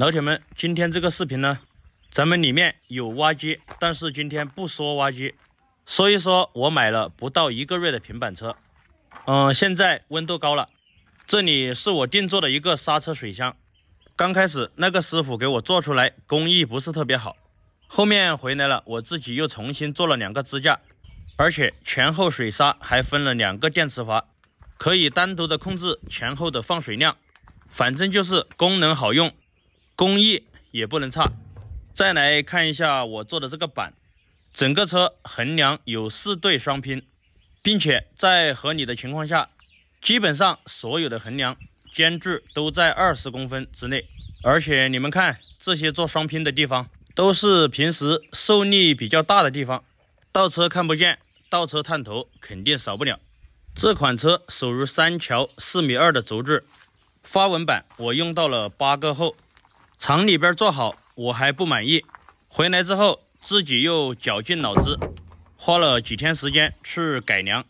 老铁们，今天这个视频呢，咱们里面有挖机，但是今天不说挖机，说一说我买了不到一个月的平板车。嗯，现在温度高了，这里是我定做的一个刹车水箱。刚开始那个师傅给我做出来，工艺不是特别好，后面回来了，我自己又重新做了两个支架，而且前后水刹还分了两个电磁阀，可以单独的控制前后的放水量，反正就是功能好用。工艺也不能差。再来看一下我做的这个板，整个车横梁有四对双拼，并且在合理的情况下，基本上所有的横梁间距都在二十公分之内。而且你们看，这些做双拼的地方，都是平时受力比较大的地方。倒车看不见，倒车探头肯定少不了。这款车属于三桥四米二的轴距，花纹板我用到了八个厚。厂里边做好，我还不满意。回来之后，自己又绞尽脑汁，花了几天时间去改良、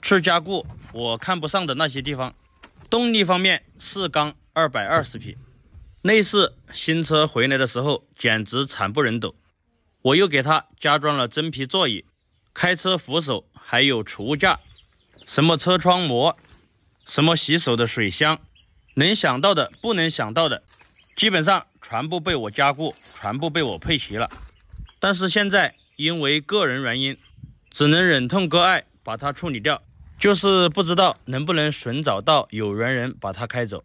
去加固我看不上的那些地方。动力方面，四缸二百二十匹。内饰新车回来的时候简直惨不忍睹，我又给他加装了真皮座椅、开车扶手还有储物架，什么车窗膜，什么洗手的水箱，能想到的不能想到的，基本上。全部被我加固，全部被我配齐了。但是现在因为个人原因，只能忍痛割爱，把它处理掉。就是不知道能不能寻找到有缘人把它开走。